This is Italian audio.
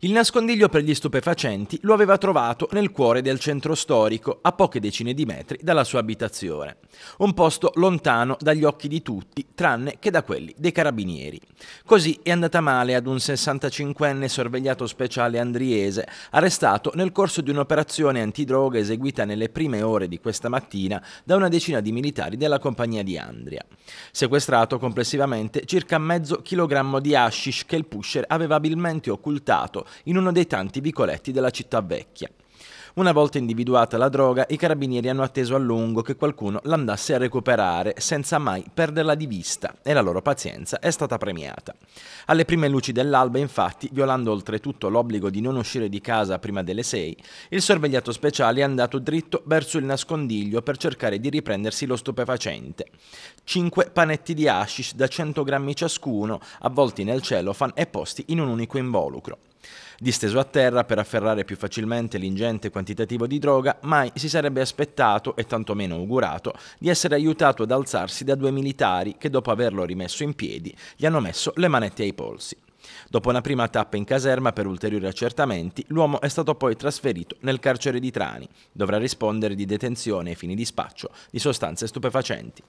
Il nascondiglio per gli stupefacenti lo aveva trovato nel cuore del centro storico, a poche decine di metri dalla sua abitazione. Un posto lontano dagli occhi di tutti, tranne che da quelli dei carabinieri. Così è andata male ad un 65enne sorvegliato speciale andriese, arrestato nel corso di un'operazione antidroga eseguita nelle prime ore di questa mattina da una decina di militari della compagnia di Andria. Sequestrato complessivamente circa mezzo chilogrammo di hashish che il pusher aveva abilmente occultato in uno dei tanti vicoletti della città vecchia. Una volta individuata la droga, i carabinieri hanno atteso a lungo che qualcuno l'andasse a recuperare senza mai perderla di vista e la loro pazienza è stata premiata. Alle prime luci dell'alba, infatti, violando oltretutto l'obbligo di non uscire di casa prima delle 6, il sorvegliato speciale è andato dritto verso il nascondiglio per cercare di riprendersi lo stupefacente. Cinque panetti di hashish da 100 grammi ciascuno, avvolti nel cellophane e posti in un unico involucro. Disteso a terra per afferrare più facilmente l'ingente quantitativo di droga, mai si sarebbe aspettato, e tantomeno augurato, di essere aiutato ad alzarsi da due militari che dopo averlo rimesso in piedi gli hanno messo le manette ai polsi. Dopo una prima tappa in caserma per ulteriori accertamenti, l'uomo è stato poi trasferito nel carcere di Trani. Dovrà rispondere di detenzione ai fini di spaccio di sostanze stupefacenti.